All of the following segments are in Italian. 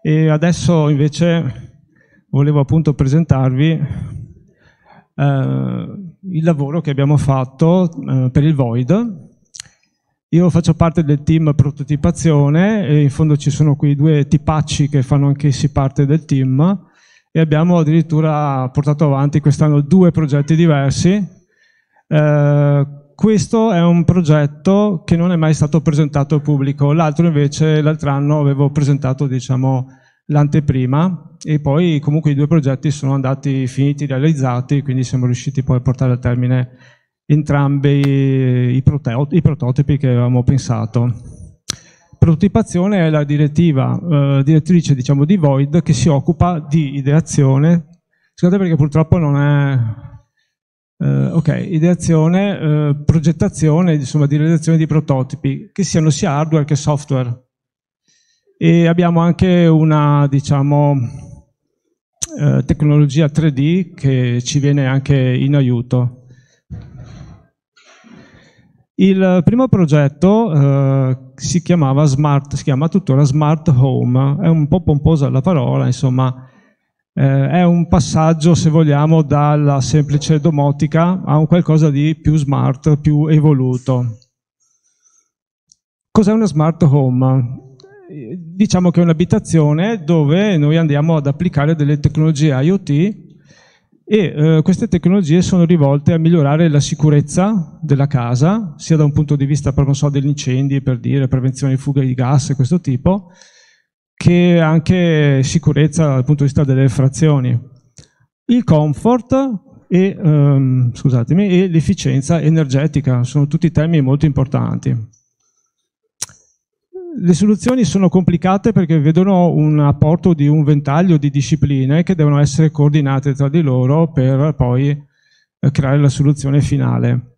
E adesso invece volevo appunto presentarvi eh, il lavoro che abbiamo fatto eh, per il Void. Io faccio parte del team prototipazione e in fondo ci sono quei due tipacci che fanno anch'essi parte del team e abbiamo addirittura portato avanti quest'anno due progetti diversi eh, questo è un progetto che non è mai stato presentato al pubblico, l'altro invece l'altro anno avevo presentato diciamo, l'anteprima e poi comunque i due progetti sono andati finiti, realizzati, quindi siamo riusciti poi a portare a termine entrambi i, protot i prototipi che avevamo pensato. Prototipazione è la direttiva, eh, direttrice diciamo, di Void che si occupa di ideazione, scusate perché purtroppo non è Uh, ok, ideazione, uh, progettazione, insomma, di realizzazione di prototipi, che siano sia hardware che software. E abbiamo anche una, diciamo, uh, tecnologia 3D che ci viene anche in aiuto. Il primo progetto si chiamava Smart, si chiama tuttora Smart Home, è un po' pomposa la parola, insomma, eh, è un passaggio, se vogliamo, dalla semplice domotica a un qualcosa di più smart, più evoluto. Cos'è una smart home? Diciamo che è un'abitazione dove noi andiamo ad applicare delle tecnologie IoT e eh, queste tecnologie sono rivolte a migliorare la sicurezza della casa, sia da un punto di vista per, so, degli incendi, per dire prevenzione di fuga di gas e questo tipo, che anche sicurezza dal punto di vista delle frazioni. Il comfort e, um, l'efficienza energetica sono tutti temi molto importanti. Le soluzioni sono complicate perché vedono un apporto di un ventaglio di discipline che devono essere coordinate tra di loro per poi eh, creare la soluzione finale.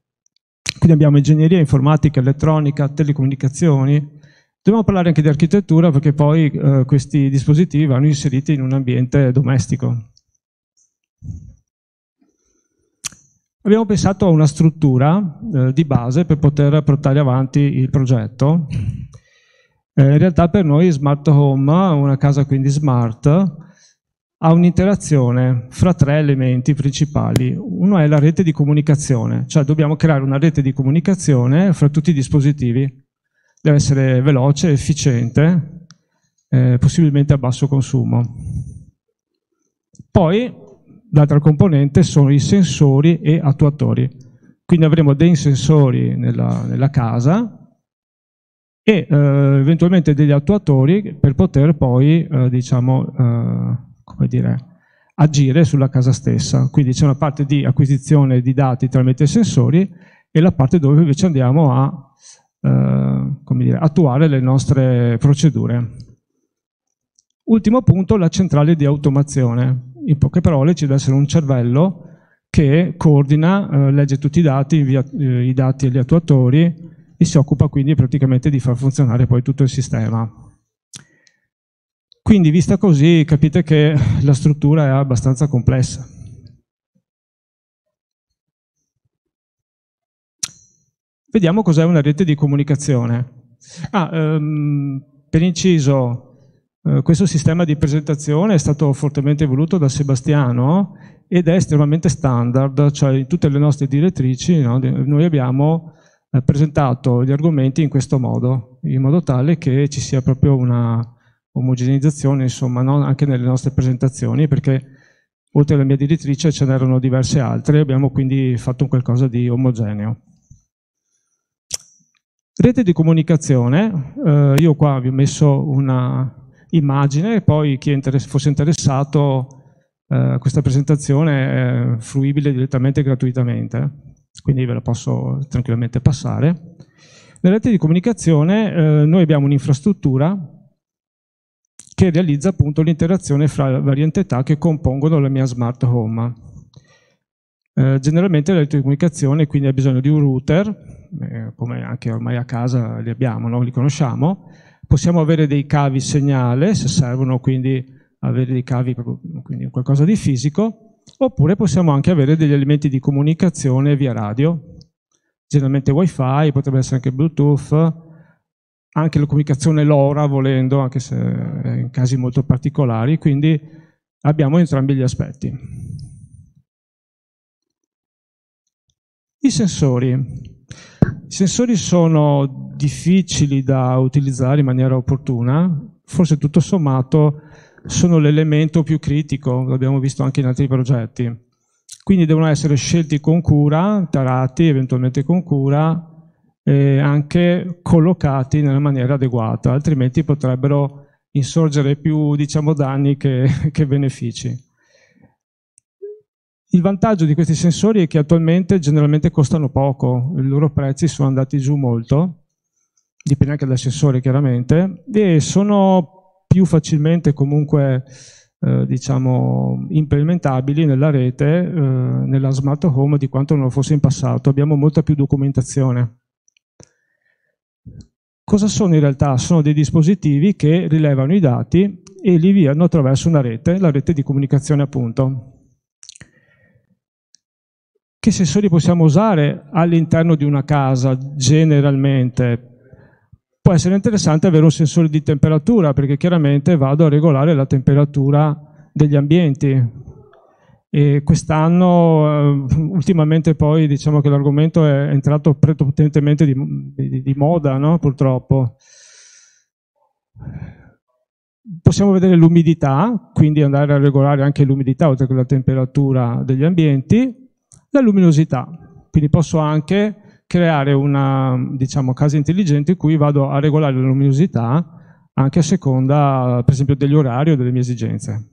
Quindi abbiamo ingegneria informatica, elettronica, telecomunicazioni, Dobbiamo parlare anche di architettura perché poi eh, questi dispositivi vanno inseriti in un ambiente domestico. Abbiamo pensato a una struttura eh, di base per poter portare avanti il progetto. Eh, in realtà per noi Smart Home, una casa quindi smart, ha un'interazione fra tre elementi principali. Uno è la rete di comunicazione, cioè dobbiamo creare una rete di comunicazione fra tutti i dispositivi deve essere veloce, efficiente, eh, possibilmente a basso consumo. Poi l'altra componente sono i sensori e attuatori. Quindi avremo dei sensori nella, nella casa e eh, eventualmente degli attuatori per poter poi, eh, diciamo, eh, dire, agire sulla casa stessa. Quindi c'è una parte di acquisizione di dati tramite sensori e la parte dove invece andiamo a eh, come dire, attuare le nostre procedure. Ultimo punto, la centrale di automazione. In poche parole ci deve essere un cervello che coordina, eh, legge tutti i dati, invia eh, i dati agli attuatori e si occupa quindi praticamente di far funzionare poi tutto il sistema. Quindi vista così capite che la struttura è abbastanza complessa. Vediamo cos'è una rete di comunicazione. Ah, ehm, per inciso, eh, questo sistema di presentazione è stato fortemente voluto da Sebastiano ed è estremamente standard, cioè in tutte le nostre direttrici no, noi abbiamo eh, presentato gli argomenti in questo modo, in modo tale che ci sia proprio una omogeneizzazione insomma, no, anche nelle nostre presentazioni, perché oltre alla mia direttrice ce n'erano diverse altre, abbiamo quindi fatto un qualcosa di omogeneo. Rete di comunicazione, eh, io qua vi ho messo una immagine, poi chi interess fosse interessato eh, questa presentazione è fruibile direttamente e gratuitamente, eh. quindi ve la posso tranquillamente passare. Nella rete di comunicazione eh, noi abbiamo un'infrastruttura che realizza appunto l'interazione fra varie entità che compongono la mia smart home. Eh, generalmente la telecomunicazione quindi ha bisogno di un router, eh, come anche ormai a casa li abbiamo, no? li conosciamo, possiamo avere dei cavi segnale, se servono quindi avere dei cavi, quindi qualcosa di fisico, oppure possiamo anche avere degli elementi di comunicazione via radio, generalmente wifi, potrebbe essere anche bluetooth, anche la comunicazione LoRa volendo, anche se in casi molto particolari, quindi abbiamo entrambi gli aspetti. I sensori. I sensori sono difficili da utilizzare in maniera opportuna, forse tutto sommato sono l'elemento più critico, l'abbiamo visto anche in altri progetti. Quindi devono essere scelti con cura, tarati eventualmente con cura, e anche collocati nella maniera adeguata, altrimenti potrebbero insorgere più diciamo, danni che, che benefici. Il vantaggio di questi sensori è che attualmente generalmente costano poco, i loro prezzi sono andati giù molto, dipende anche dal sensore chiaramente, e sono più facilmente comunque eh, diciamo, implementabili nella rete, eh, nella smart home di quanto non lo fosse in passato, abbiamo molta più documentazione. Cosa sono in realtà? Sono dei dispositivi che rilevano i dati e li viano attraverso una rete, la rete di comunicazione appunto che sensori possiamo usare all'interno di una casa generalmente. Può essere interessante avere un sensore di temperatura perché chiaramente vado a regolare la temperatura degli ambienti. E quest'anno, eh, ultimamente poi, diciamo che l'argomento è entrato prepotentemente di, di, di moda, no? purtroppo. Possiamo vedere l'umidità, quindi andare a regolare anche l'umidità oltre che la temperatura degli ambienti la luminosità. Quindi posso anche creare una diciamo, casa intelligente in cui vado a regolare la luminosità anche a seconda, per esempio, degli orari o delle mie esigenze.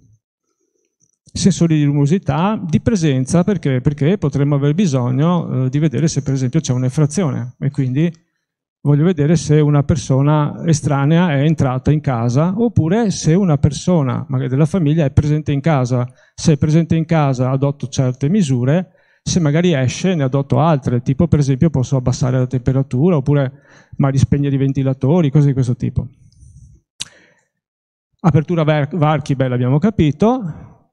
Sensori di luminosità, di presenza, perché, perché potremmo aver bisogno eh, di vedere se per esempio c'è un'effrazione e quindi voglio vedere se una persona estranea è entrata in casa oppure se una persona, magari della famiglia, è presente in casa. Se è presente in casa adotto certe misure, se magari esce ne adotto altre, tipo per esempio posso abbassare la temperatura oppure magari spegnere i ventilatori, cose di questo tipo. Apertura varchi, beh l'abbiamo capito.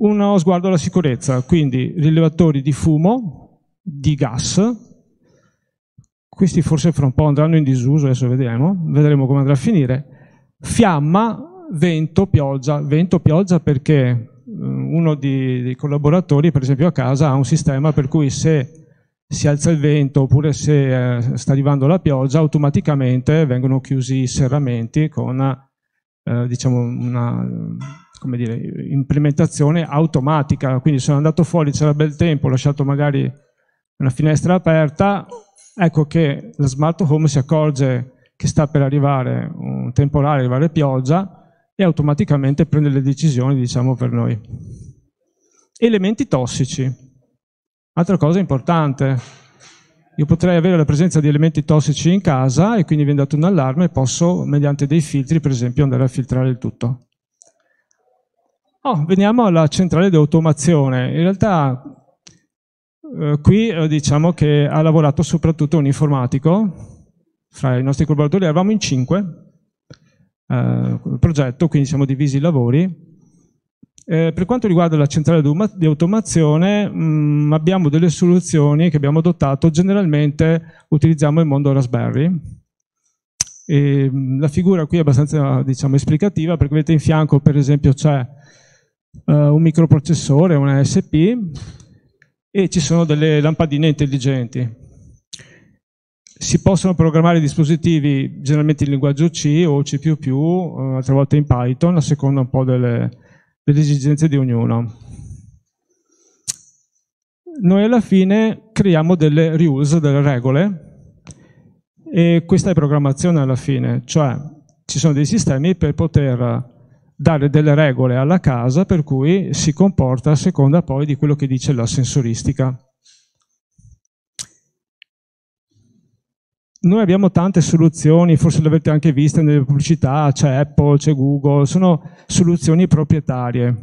Uno sguardo alla sicurezza, quindi rilevatori di fumo, di gas, questi forse fra un po' andranno in disuso, adesso vedremo, vedremo come andrà a finire. Fiamma, vento, pioggia, vento, pioggia perché uno di, dei collaboratori, per esempio a casa, ha un sistema per cui se si alza il vento oppure se eh, sta arrivando la pioggia, automaticamente vengono chiusi i serramenti con eh, diciamo una dire, implementazione automatica. Quindi sono andato fuori, c'era bel tempo, ho lasciato magari una finestra aperta, ecco che la smart home si accorge che sta per arrivare un temporale, arrivare pioggia, e automaticamente prende le decisioni, diciamo, per noi. Elementi tossici. Altra cosa importante. Io potrei avere la presenza di elementi tossici in casa e quindi viene dato un allarme e posso, mediante dei filtri, per esempio, andare a filtrare il tutto. Oh, veniamo alla centrale di automazione. In realtà eh, qui eh, diciamo che ha lavorato soprattutto un informatico, fra i nostri collaboratori eravamo in cinque, eh, progetto, quindi siamo divisi i lavori. Eh, per quanto riguarda la centrale di automazione mh, mm, abbiamo delle soluzioni che abbiamo adottato, generalmente utilizziamo il mondo Raspberry. E, mh, mm, la figura qui è abbastanza diciamo, esplicativa perché vedete in fianco per esempio c'è uh, un microprocessore, una SP e ci sono delle lampadine intelligenti si possono programmare dispositivi generalmente in linguaggio C o C++, eh, altre volte in Python, a seconda un po' delle, delle esigenze di ognuno. Noi alla fine creiamo delle rules, delle regole, e questa è programmazione alla fine, cioè ci sono dei sistemi per poter dare delle regole alla casa per cui si comporta a seconda poi di quello che dice la sensoristica. noi abbiamo tante soluzioni, forse le avete anche viste nelle pubblicità, c'è Apple, c'è Google, sono soluzioni proprietarie.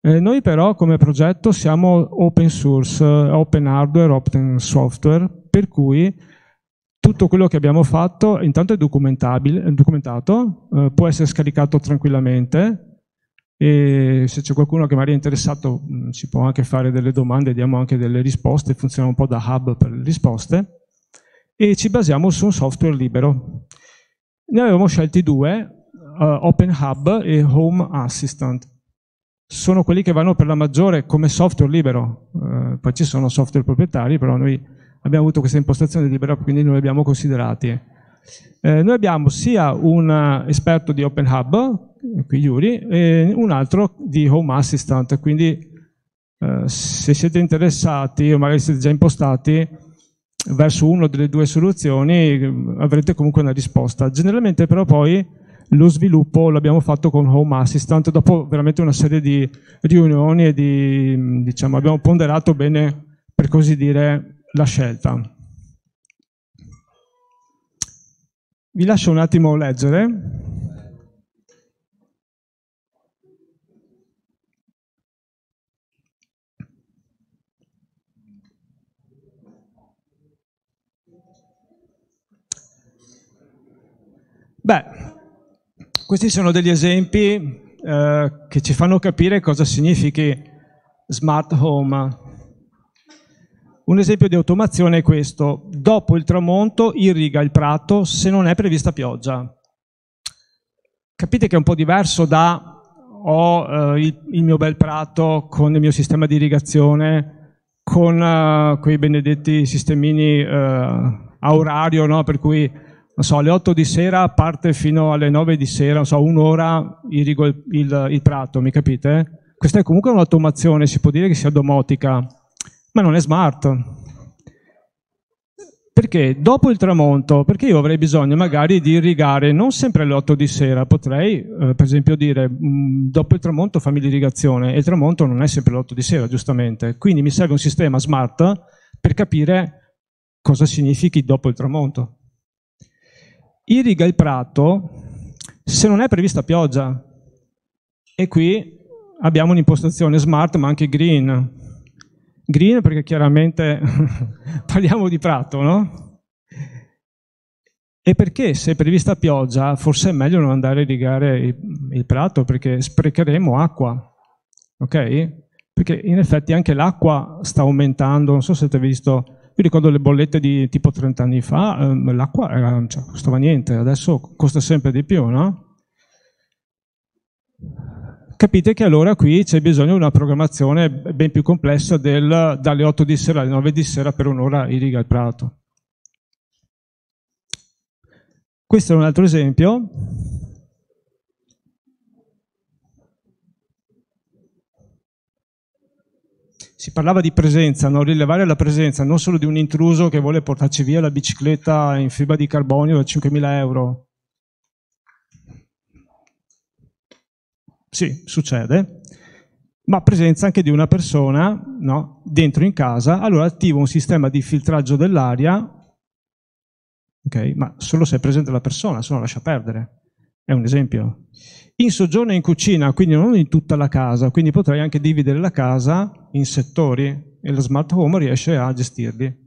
Eh, noi però come progetto siamo open source, open hardware, open software, per cui tutto quello che abbiamo fatto intanto è documentato, eh, può essere scaricato tranquillamente e se c'è qualcuno che magari è interessato mh, mm, si può anche fare delle domande, diamo anche delle risposte, funziona un po' da hub per le risposte e ci basiamo su un software libero. Ne avevamo scelti due, uh, Open Hub e Home Assistant. Sono quelli che vanno per la maggiore come software libero, uh, poi ci sono software proprietari, però noi abbiamo avuto questa impostazione libera, quindi non li abbiamo considerati. Eh, noi abbiamo sia un esperto di Open Hub, qui Yuri, e un altro di Home Assistant, quindi eh, se siete interessati o magari siete già impostati, verso una delle due soluzioni ehm, avrete comunque una risposta. Generalmente però poi lo sviluppo l'abbiamo fatto con Home Assistant dopo veramente una serie di riunioni e di, diciamo, abbiamo ponderato bene, per così dire, la scelta. Vi lascio un attimo leggere Beh, questi sono degli esempi eh, che ci fanno capire cosa significhi smart home. Un esempio di automazione è questo. Dopo il tramonto irriga il prato se non è prevista pioggia. Capite che è un po' diverso da ho eh, il, il, mio bel prato con il mio sistema di irrigazione, con eh, quei benedetti sistemini eh, a orario, no? per cui non so, alle 8 di sera parte fino alle 9 di sera, non so, un'ora irrigo il, il, il, prato, mi capite? Questa è comunque un'automazione, si può dire che sia domotica, ma non è smart. Perché dopo il tramonto, perché io avrei bisogno magari di irrigare non sempre alle 8 di sera, potrei eh, per esempio dire mh, mm, dopo il tramonto fammi l'irrigazione e il tramonto non è sempre alle 8 di sera giustamente, quindi mi serve un sistema smart per capire cosa significhi dopo il tramonto irriga il prato se non è prevista pioggia. E qui abbiamo un'impostazione smart ma anche green. Green perché chiaramente parliamo di prato, no? E perché se è prevista pioggia forse è meglio non andare a irrigare il, il prato perché sprecheremo acqua, ok? Perché in effetti anche l'acqua sta aumentando, non so se avete visto io ricordo le bollette di tipo 30 anni fa, ehm, l'acqua non cioè, costava niente, adesso costa sempre di più, no? Capite che allora qui c'è bisogno di una programmazione ben più complessa del, dalle 8 di sera alle 9 di sera per un'ora irriga il prato. Questo è un altro esempio si parlava di presenza, no? rilevare la presenza non solo di un intruso che vuole portarci via la bicicletta in fibra di carbonio da 5.000 euro. Sì, succede, ma presenza anche di una persona no? dentro in casa, allora attivo un sistema di filtraggio dell'aria, okay? ma solo se è presente la persona, se no lascia perdere. È un esempio in soggiorno e in cucina, quindi non in tutta la casa, quindi potrei anche dividere la casa in settori e lo smart home riesce a gestirli.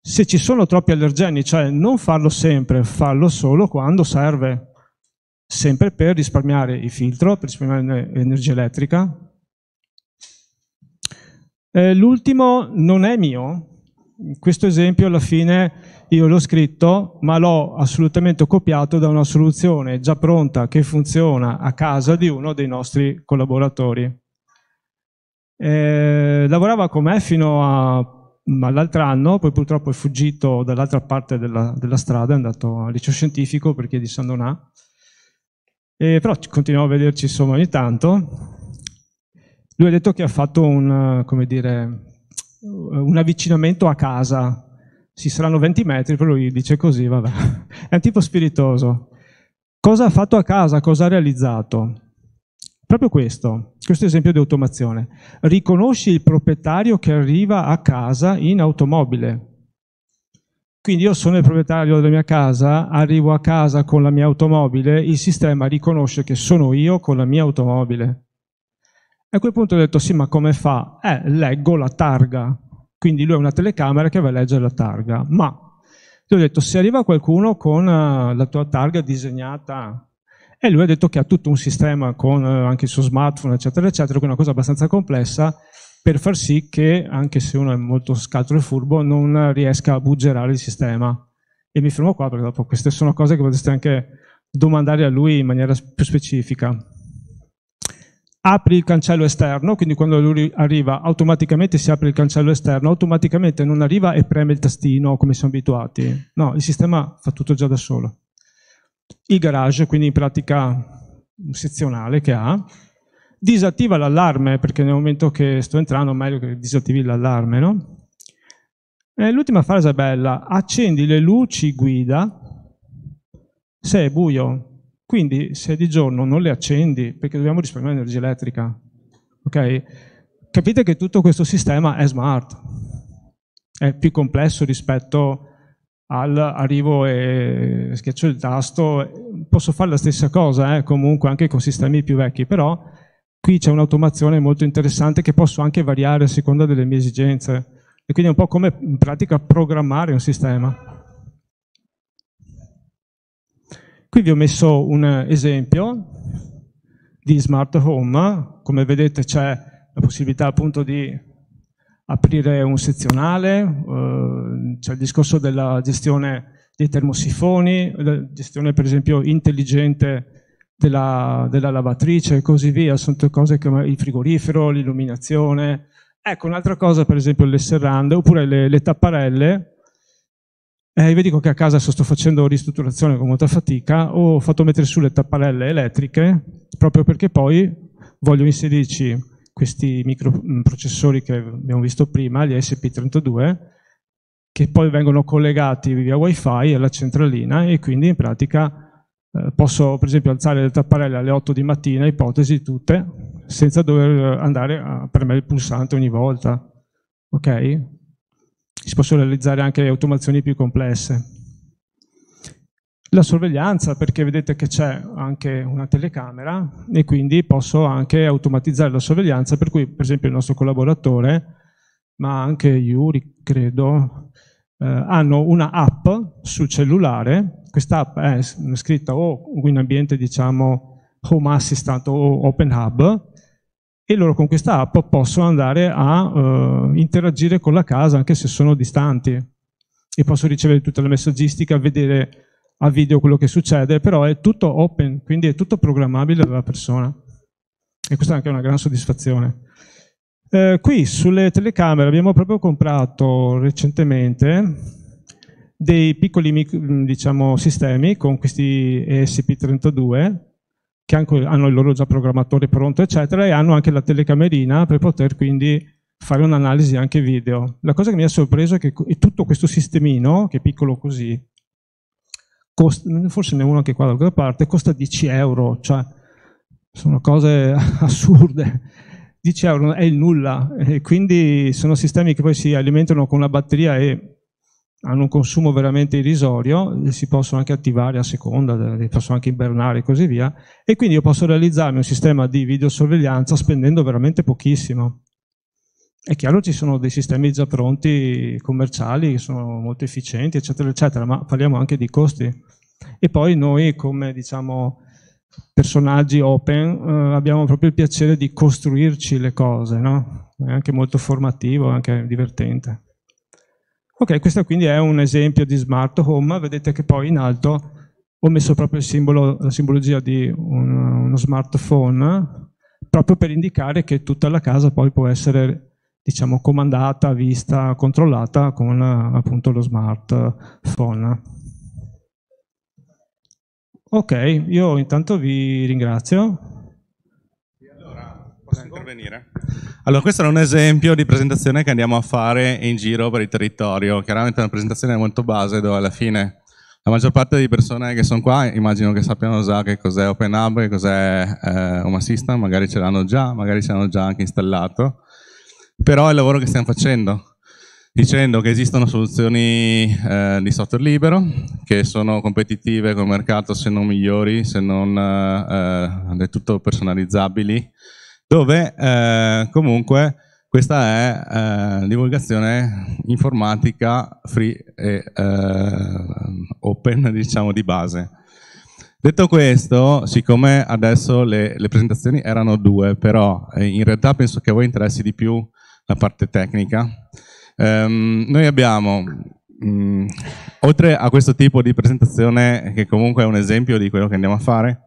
Se ci sono troppi allergeni, cioè non farlo sempre, farlo solo quando serve, sempre per risparmiare il filtro, per risparmiare l'energia elettrica. Eh, L'ultimo non è mio, questo esempio alla fine io l'ho scritto ma l'ho assolutamente copiato da una soluzione già pronta che funziona a casa di uno dei nostri collaboratori. Eh, lavorava con me fino all'altro anno, poi purtroppo è fuggito dall'altra parte della, della, strada, è andato al liceo scientifico perché è di San Donà, eh, però continuavo a vederci insomma ogni tanto. Lui ha detto che ha fatto un, come dire, eh, un avvicinamento a casa, si saranno 20 metri, però lui dice così, vabbè. È un tipo spiritoso. Cosa ha fatto a casa? Cosa ha realizzato? Proprio questo, questo esempio di automazione. Riconosci il proprietario che arriva a casa in automobile. Quindi io sono il proprietario della mia casa, arrivo a casa con la mia automobile, il sistema riconosce che sono io con la mia automobile. E a quel punto ho detto, sì, ma come fa? Eh, leggo la targa. Quindi lui ha una telecamera che va a leggere la targa. Ma gli ho detto, se arriva qualcuno con eh, la tua targa disegnata, e lui ha detto che ha tutto un sistema con eh, anche il suo smartphone, eccetera, eccetera, che è una cosa abbastanza complessa, per far sì che, anche se uno è molto scaltro e furbo, non riesca a buggerare il sistema. E mi fermo qua perché dopo queste sono cose che potreste anche domandare a lui in maniera più specifica apri il cancello esterno, quindi quando lui arriva automaticamente si apre il cancello esterno, automaticamente non arriva e preme il tastino come siamo abituati. No, il sistema fa tutto già da solo. Il garage, quindi in pratica un sezionale che ha, disattiva l'allarme, perché nel momento che sto entrando è meglio che disattivi l'allarme, no? Eh, l'ultima frase è bella, accendi le luci guida se è buio, quindi se di giorno non le accendi, perché dobbiamo risparmiare energia elettrica, okay? capite che tutto questo sistema è smart, è più complesso rispetto all'arrivo e schiaccio il tasto, posso fare la stessa cosa eh, comunque anche con sistemi più vecchi, però qui c'è un'automazione molto interessante che posso anche variare a seconda delle mie esigenze e quindi è un po' come in pratica programmare un sistema. Qui vi ho messo un esempio di smart home, come vedete c'è la possibilità appunto di aprire un sezionale, eh, c'è il discorso della gestione dei termosifoni, la gestione per esempio intelligente della, della lavatrice e così via, sono tutte cose come il frigorifero, l'illuminazione. Ecco un'altra cosa per esempio le serrande oppure le, le tapparelle, eh, vi dico che a casa sto facendo ristrutturazione con molta fatica, ho fatto mettere su le tapparelle elettriche proprio perché poi voglio inserirci questi microprocessori che abbiamo visto prima, gli SP32, che poi vengono collegati via wifi alla centralina e quindi in pratica eh, posso per esempio alzare le tapparelle alle 8 di mattina, ipotesi tutte, senza dover andare a premere il pulsante ogni volta. Ok? si possono realizzare anche automazioni più complesse. La sorveglianza, perché vedete che c'è anche una telecamera e quindi posso anche automatizzare la sorveglianza, per cui per esempio il nostro collaboratore, ma anche Yuri credo, eh, hanno una app sul cellulare, questa app è scritta o in ambiente diciamo Home Assistant o Open Hub, e loro con questa app possono andare a eh, interagire con la casa anche se sono distanti e posso ricevere tutta la messaggistica, vedere a video quello che succede, però è tutto open, quindi è tutto programmabile dalla persona e questa è anche una gran soddisfazione. Eh, qui sulle telecamere abbiamo proprio comprato recentemente dei piccoli diciamo, sistemi con questi ESP32 che hanno il loro già programmatore pronto, eccetera, e hanno anche la telecamerina per poter quindi fare un'analisi anche video. La cosa che mi ha sorpreso è che tutto questo sistemino, che è piccolo così, costa, forse ne uno anche qua da qualche parte, costa 10 euro, cioè sono cose assurde. 10 euro è il nulla, e quindi sono sistemi che poi si alimentano con la batteria e hanno un consumo veramente irrisorio, si possono anche attivare a seconda, possono anche invernare e così via, e quindi io posso realizzarmi un sistema di videosorveglianza spendendo veramente pochissimo. È chiaro ci sono dei sistemi già pronti commerciali che sono molto efficienti, eccetera, eccetera, ma parliamo anche di costi. E poi noi come diciamo, personaggi open eh, abbiamo proprio il piacere di costruirci le cose, no? è anche molto formativo, anche divertente. Ok, questo quindi è un esempio di smart home, vedete che poi in alto ho messo proprio simbolo, la simbologia di un, uno smartphone, proprio per indicare che tutta la casa poi può essere diciamo, comandata, vista, controllata con appunto lo smartphone. Ok, io intanto vi ringrazio. Posso intervenire? Allora, questo è un esempio di presentazione che andiamo a fare in giro per il territorio. Chiaramente è una presentazione molto base dove alla fine la maggior parte di persone che sono qua immagino che sappiano già che cos'è Open Hub, che cos'è eh, Home Assistant, magari ce l'hanno già, magari ce l'hanno già anche installato. Però è il lavoro che stiamo facendo dicendo che esistono soluzioni eh, di software libero che sono competitive con il mercato se non migliori, se non eh, eh del tutto personalizzabili dove eh, comunque questa è eh, divulgazione informatica free e eh, open diciamo di base. Detto questo, siccome adesso le, le, presentazioni erano due, però eh, in realtà penso che a voi interessi di più la parte tecnica, ehm, noi abbiamo, mh, mm, oltre a questo tipo di presentazione, che comunque è un esempio di quello che andiamo a fare,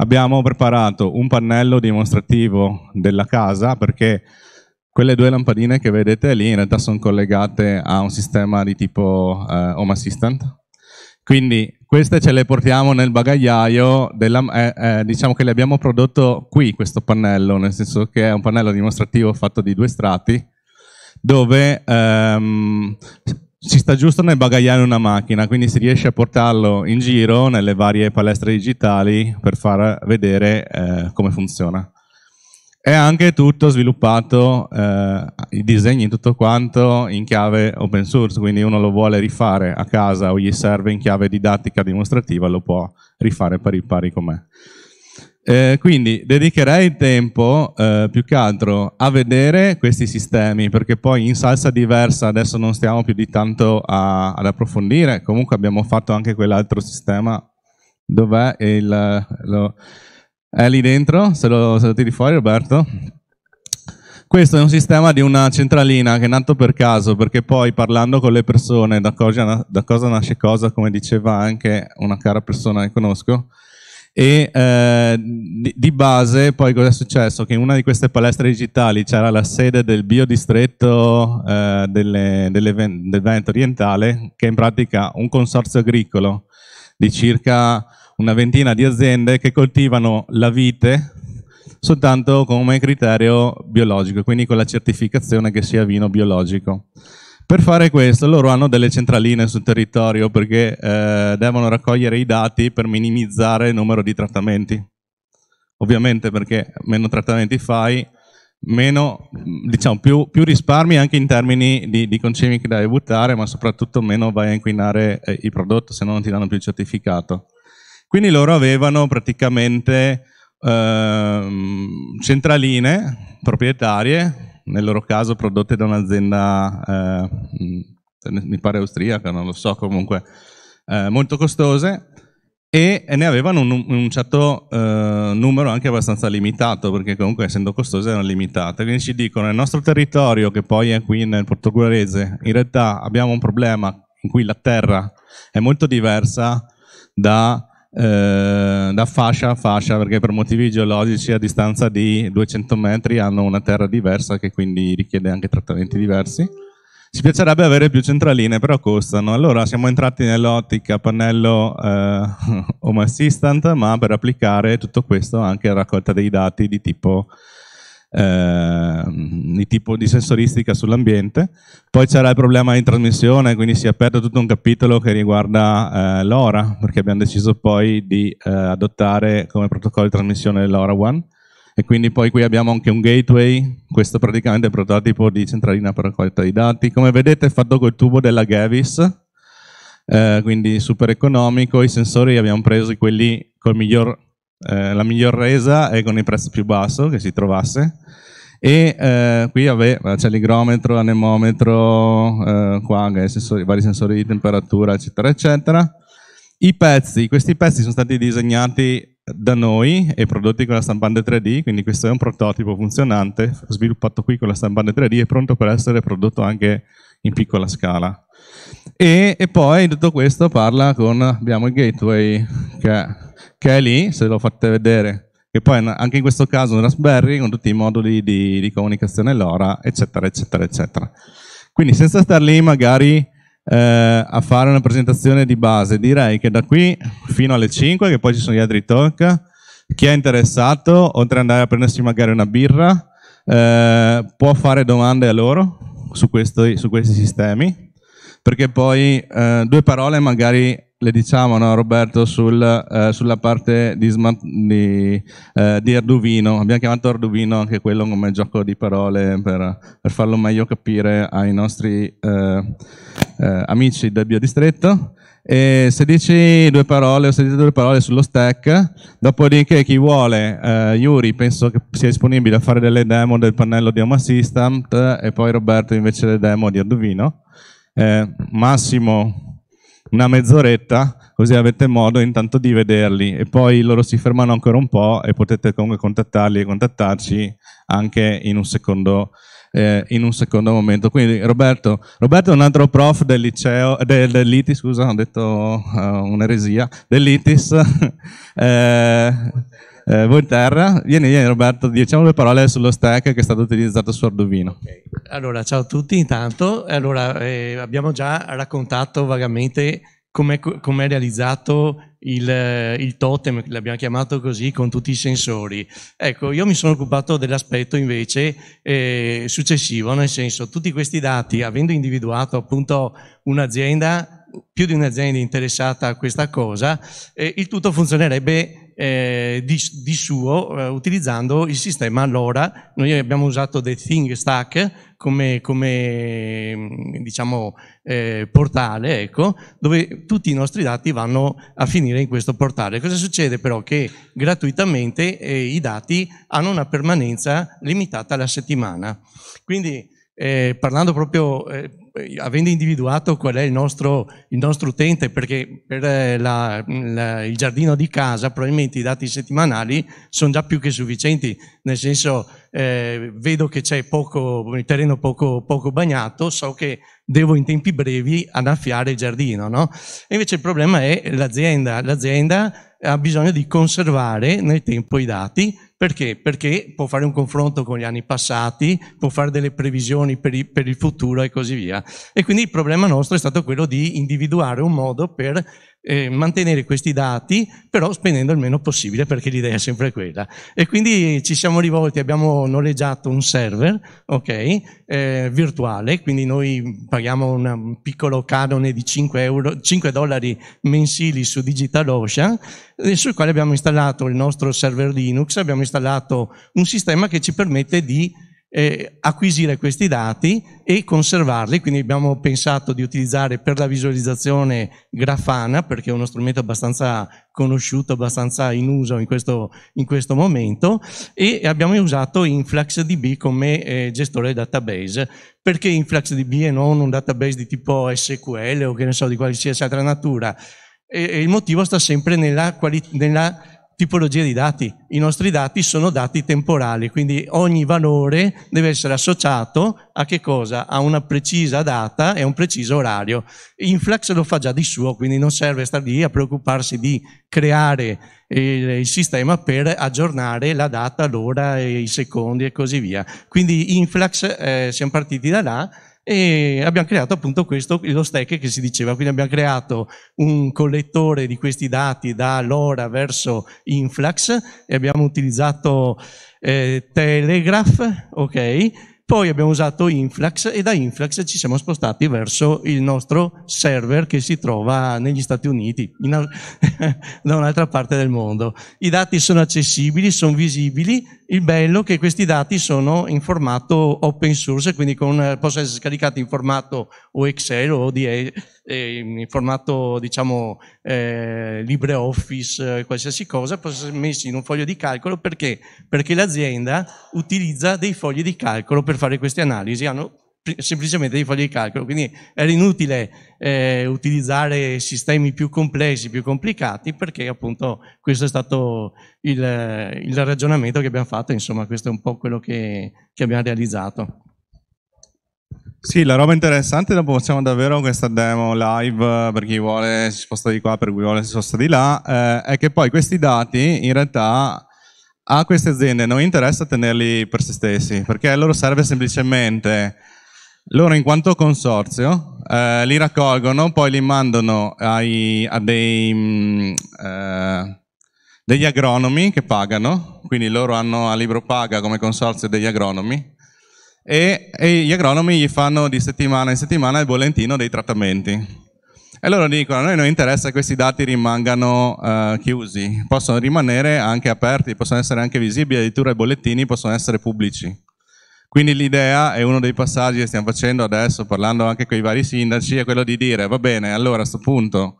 abbiamo preparato un pannello dimostrativo della casa perché quelle due lampadine che vedete lì in realtà sono collegate a un sistema di tipo eh, Home Assistant. Quindi queste ce le portiamo nel bagagliaio, della, eh, eh, diciamo che le abbiamo prodotto qui questo pannello, nel senso che è un pannello dimostrativo fatto di due strati dove ehm, si sta giusto nel bagagliare una macchina, quindi si riesce a portarlo in giro nelle varie palestre digitali per far vedere eh, come funziona. È anche tutto sviluppato, eh, i disegni, tutto quanto in chiave open source, quindi uno lo vuole rifare a casa o gli serve in chiave didattica dimostrativa, lo può rifare pari pari con me. Eh, quindi dedicherei il tempo eh, più che altro a vedere questi sistemi, perché poi in salsa diversa adesso non stiamo più di tanto a, ad approfondire, comunque abbiamo fatto anche quell'altro sistema, dov'è il... è lì dentro, se lo, se lo tiri fuori Roberto. Questo è un sistema di una centralina che è nato per caso, perché poi parlando con le persone da cosa, da cosa nasce cosa, come diceva anche una cara persona che conosco, e eh, di, di, base poi cosa è successo? Che in una di queste palestre digitali c'era la sede del biodistretto eh, delle, delle, del Veneto orientale che è in pratica un consorzio agricolo di circa una ventina di aziende che coltivano la vite soltanto come criterio biologico, quindi con la certificazione che sia vino biologico. Per fare questo loro hanno delle centraline sul territorio perché eh, devono raccogliere i dati per minimizzare il numero di trattamenti. Ovviamente perché meno trattamenti fai, meno, diciamo, più, più, risparmi anche in termini di, di concimi che devi buttare, ma soprattutto meno vai a inquinare eh, il prodotto se no non ti danno più il certificato. Quindi loro avevano praticamente ehm, centraline proprietarie nel loro caso prodotte da un'azienda, eh, mm, mi pare austriaca, non lo so comunque, eh, molto costose e ne avevano un, un certo eh, numero anche abbastanza limitato perché comunque essendo costose erano limitate quindi ci dicono nel nostro territorio che poi è qui nel portoghese in realtà abbiamo un problema in cui la terra è molto diversa da eh, da fascia a fascia perché per motivi geologici a distanza di 200 metri hanno una terra diversa che quindi richiede anche trattamenti diversi. Ci piacerebbe avere più centraline, però costano. Allora siamo entrati nell'ottica pannello eh, Home Assistant, ma per applicare tutto questo anche a raccolta dei dati di tipo eh, i tipi di sensoristica sull'ambiente. Poi c'era il problema di trasmissione, quindi si è aperto tutto un capitolo che riguarda eh, l'ora, perché abbiamo deciso poi di eh, adottare come protocollo di trasmissione l'ora One. E quindi poi qui abbiamo anche un gateway, questo praticamente è il prototipo di centralina per raccolta di dati. Come vedete è fatto col tubo della Gavis, eh, quindi super economico. I sensori abbiamo preso quelli col miglior eh, la miglior resa è con il prezzo più basso che si trovasse e eh, qui aveva, c'è l'igrometro, l'anemometro, eh, qua anche sensori, vari sensori di temperatura eccetera eccetera. I pezzi, questi pezzi sono stati disegnati da noi e prodotti con la stampante 3D, quindi questo è un prototipo funzionante, sviluppato qui con la stampante 3D e pronto per essere prodotto anche in piccola scala. E, e poi tutto questo parla con, abbiamo il gateway che che è lì, se lo fate vedere, che poi anche in questo caso un Raspberry con tutti i moduli di, di comunicazione LoRa, eccetera, eccetera, eccetera. Quindi senza star lì magari eh, a fare una presentazione di base, direi che da qui fino alle 5, che poi ci sono gli altri talk, chi è interessato, oltre ad andare a prendersi magari una birra, eh, può fare domande a loro su, questo, su questi sistemi, perché poi eh, due parole magari le diciamo no, Roberto sul, eh, sulla parte di, di, eh, di, Arduvino, abbiamo chiamato Arduino anche quello come gioco di parole per, per farlo meglio capire ai nostri eh, eh amici del biodistretto e se dici due parole o se dite due parole sullo stack, dopodiché chi vuole, eh, Yuri penso che sia disponibile a fare delle demo del pannello di Home Assistant e poi Roberto invece le demo di Arduino, eh, Massimo una mezz'oretta, così avete modo intanto di vederli e poi loro si fermano ancora un po' e potete comunque contattarli e contattarci anche in un secondo, eh, in un secondo momento. Quindi Roberto, Roberto è un altro prof del liceo, eh, del, dell'ITIS, scusa, ho detto uh, un'eresia, dell'ITIS. eh, eh, Volterra, vieni, vieni Roberto, diciamo due parole sullo stack che è stato utilizzato su Arduino. Okay. Allora, ciao a tutti intanto. Allora, eh, abbiamo già raccontato vagamente come è realizzato il, eh, il totem, l'abbiamo chiamato così, con tutti i sensori. Ecco, io mi sono occupato dell'aspetto invece eh, successivo, nel senso tutti questi dati, avendo individuato appunto un'azienda, più di un'azienda interessata a questa cosa, eh, il tutto funzionerebbe eh, di, di, suo eh, utilizzando il sistema LoRa. Noi abbiamo usato The Thing Stack come, come mm, diciamo, eh, portale, ecco, dove tutti i nostri dati vanno a finire in questo portale. Cosa succede però? Che gratuitamente eh, i dati hanno una permanenza limitata alla settimana. Quindi, eh, parlando proprio eh, eh, avendo individuato qual è il nostro, il nostro utente, perché per eh, la, la, il giardino di casa probabilmente i dati settimanali sono già più che sufficienti, nel senso eh, vedo che c'è il terreno poco, poco, bagnato, so che devo in tempi brevi annaffiare il giardino. No? invece il problema è l'azienda, l'azienda ha bisogno di conservare nel tempo i dati perché? Perché può fare un confronto con gli anni passati, può fare delle previsioni per, i, per il futuro e così via. E quindi il problema nostro è stato quello di individuare un modo per eh, mantenere questi dati, però spendendo il meno possibile perché l'idea è sempre quella. E quindi ci siamo rivolti, abbiamo noleggiato un server okay, eh, virtuale, quindi noi paghiamo un piccolo canone di 5, euro, 5 dollari mensili su DigitalOcean, eh, sul quale abbiamo installato il nostro server Linux, abbiamo installato un sistema che ci permette di eh, acquisire questi dati e conservarli, quindi abbiamo pensato di utilizzare per la visualizzazione Grafana, perché è uno strumento abbastanza conosciuto, abbastanza in uso in questo, in questo momento, e abbiamo usato InfluxDB come eh, gestore database. Perché InfluxDB e non un database di tipo SQL o che ne so, di qualsiasi altra natura? E, e il motivo sta sempre nella, nella tipologia di dati. I nostri dati sono dati temporali, quindi ogni valore deve essere associato a che cosa? A una precisa data e a un preciso orario. Influx lo fa già di suo, quindi non serve stare lì a preoccuparsi di creare il, il sistema per aggiornare la data, l'ora, i secondi e così via. Quindi Influx, eh, siamo partiti da là, e abbiamo creato appunto questo, lo stack che si diceva, quindi abbiamo creato un collettore di questi dati da LoRa verso Influx e abbiamo utilizzato eh, Telegraph, ok? Poi abbiamo usato Influx e da Influx ci siamo spostati verso il nostro server che si trova negli Stati Uniti, in, da un'altra parte del mondo. I dati sono accessibili, sono visibili, il bello è che questi dati sono in formato open source, quindi con, possono essere scaricati in formato o Excel o di, eh, in formato diciamo eh, LibreOffice, eh, qualsiasi cosa, possono essere messi in un foglio di calcolo perché? Perché l'azienda utilizza dei fogli di calcolo per fare queste analisi, hanno semplicemente devi fargli il calcolo, quindi era inutile eh, utilizzare sistemi più complessi, più complicati, perché appunto questo è stato il, il ragionamento che abbiamo fatto, insomma questo è un po' quello che, che abbiamo realizzato. Sì, la roba interessante, dopo facciamo davvero questa demo live per chi vuole si sposta di qua, per chi vuole si sposta di là, eh, è che poi questi dati in realtà a queste aziende non interessa tenerli per se stessi, perché a loro serve semplicemente loro in quanto consorzio eh, li raccolgono, poi li mandano ai, a dei, mh, mm, eh, degli agronomi che pagano, quindi loro hanno a libro paga come consorzio degli agronomi e, e gli agronomi gli fanno di settimana in settimana il bollettino dei trattamenti. E loro dicono, a noi non interessa che questi dati rimangano eh, chiusi, possono rimanere anche aperti, possono essere anche visibili, addirittura i bollettini possono essere pubblici. Quindi l'idea è uno dei passaggi che stiamo facendo adesso, parlando anche con i vari sindaci, è quello di dire, va bene, allora a questo punto,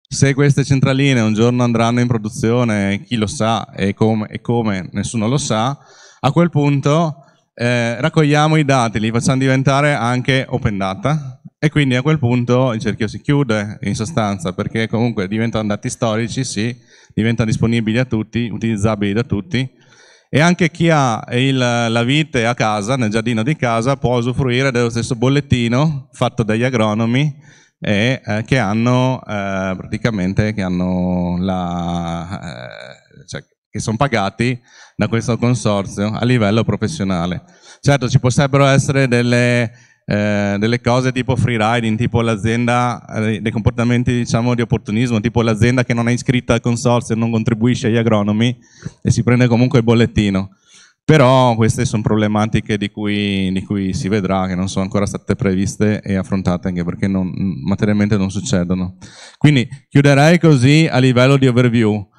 se queste centraline un giorno andranno in produzione, chi lo sa e come, e come nessuno lo sa, a quel punto eh, raccogliamo i dati, li facciamo diventare anche open data e quindi a quel punto il cerchio si chiude in sostanza perché comunque diventano dati storici, sì, diventano disponibili a tutti, utilizzabili da tutti, e anche chi ha eh, il, la vite a casa, nel giardino di casa, può usufruire dello stesso bollettino fatto dagli agronomi e, eh, che hanno eh, praticamente che hanno la, eh, cioè, che sono pagati da questo consorzio a livello professionale. Certo, ci potrebbero essere delle eh, delle cose tipo freeriding, tipo l'azienda, eh, dei comportamenti diciamo di opportunismo, tipo l'azienda che non è iscritta al consorzio e non contribuisce agli agronomi e si prende comunque il bollettino. Però queste sono problematiche di cui, di cui si vedrà che non sono ancora state previste e affrontate anche perché non, materialmente non succedono. Quindi chiuderei così a livello di overview.